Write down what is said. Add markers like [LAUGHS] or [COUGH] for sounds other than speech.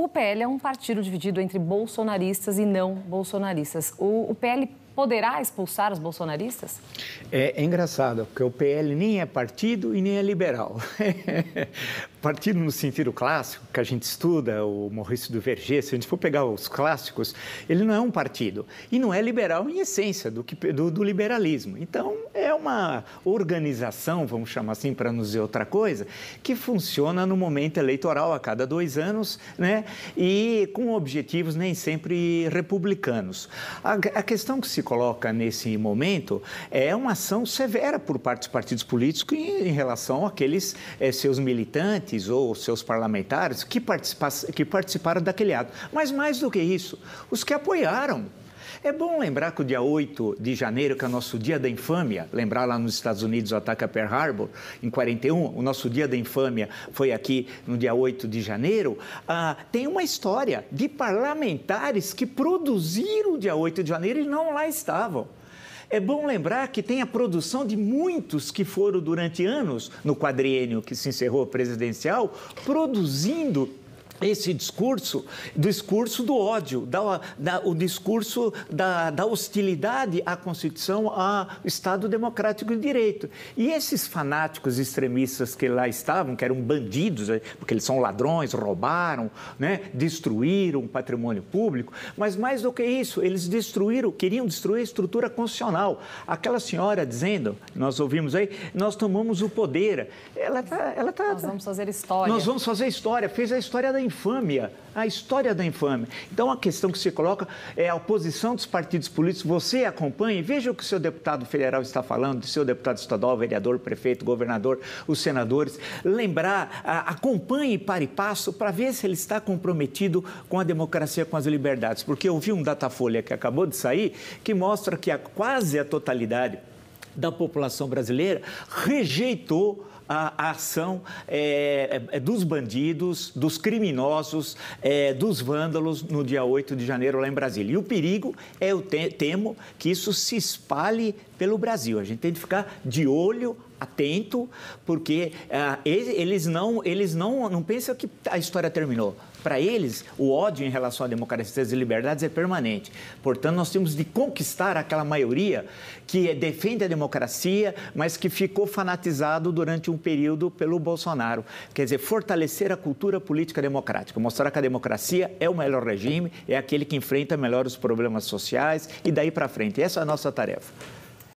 O PL é um partido dividido entre bolsonaristas e não bolsonaristas. O, o PL poderá expulsar os bolsonaristas? É, é engraçado, porque o PL nem é partido e nem é liberal. [LAUGHS] partido no sentido clássico, que a gente estuda, o Maurício do Verger, se a gente for pegar os clássicos, ele não é um partido e não é liberal em essência do, que, do, do liberalismo. Então, é uma organização, vamos chamar assim, para nos dizer outra coisa, que funciona no momento eleitoral a cada dois anos, né? E com objetivos nem sempre republicanos. A, a questão que se coloca nesse momento é uma ação severa por parte dos partidos políticos em, em relação àqueles é, seus militantes ou seus parlamentares que, participa, que participaram daquele ato. Mas mais do que isso, os que apoiaram é bom lembrar que o dia 8 de janeiro, que é o nosso dia da infâmia, lembrar lá nos Estados Unidos o ataque a Pearl Harbor, em 41, o nosso dia da infâmia foi aqui no dia 8 de janeiro, ah, tem uma história de parlamentares que produziram o dia 8 de janeiro e não lá estavam. É bom lembrar que tem a produção de muitos que foram durante anos, no quadriênio que se encerrou presidencial, produzindo esse discurso, discurso do ódio, da, da, o discurso da, da, hostilidade à Constituição, ao Estado Democrático de Direito. E esses fanáticos extremistas que lá estavam, que eram bandidos, eh, porque eles são ladrões, roubaram, né, destruíram o patrimônio público, mas mais do que isso, eles destruíram, queriam destruir a estrutura constitucional. Aquela senhora dizendo, nós ouvimos aí, nós tomamos o poder. Ela tá, ela tá, nós vamos fazer história. Nós vamos fazer história. Fez a história da infâmia, a história da infâmia. Então, a questão que se coloca é a oposição dos partidos políticos. Você acompanha, veja o que o seu deputado federal está falando, o seu deputado estadual, vereador, prefeito, governador, os senadores. Lembrar, acompanhe para e passo para ver se ele está comprometido com a democracia, com as liberdades. Porque eu vi um Datafolha que acabou de sair que mostra que a quase a totalidade da população brasileira rejeitou a, ação é, é, é, dos bandidos, dos criminosos, é, dos vândalos no dia 8 de janeiro lá em Brasília. E o perigo é, eu temo, que isso se espalhe pelo Brasil. A gente tem que ficar de olho atento, porque uh, eles não eles não não pensam que a história terminou. Para eles, o ódio em relação à democracia e liberdades é permanente. Portanto, nós temos de conquistar aquela maioria que defende a democracia, mas que ficou fanatizado durante um período pelo Bolsonaro. Quer dizer, fortalecer a cultura política democrática, mostrar que a democracia é o melhor regime, é aquele que enfrenta melhor os problemas sociais e daí para frente. Essa é a nossa tarefa.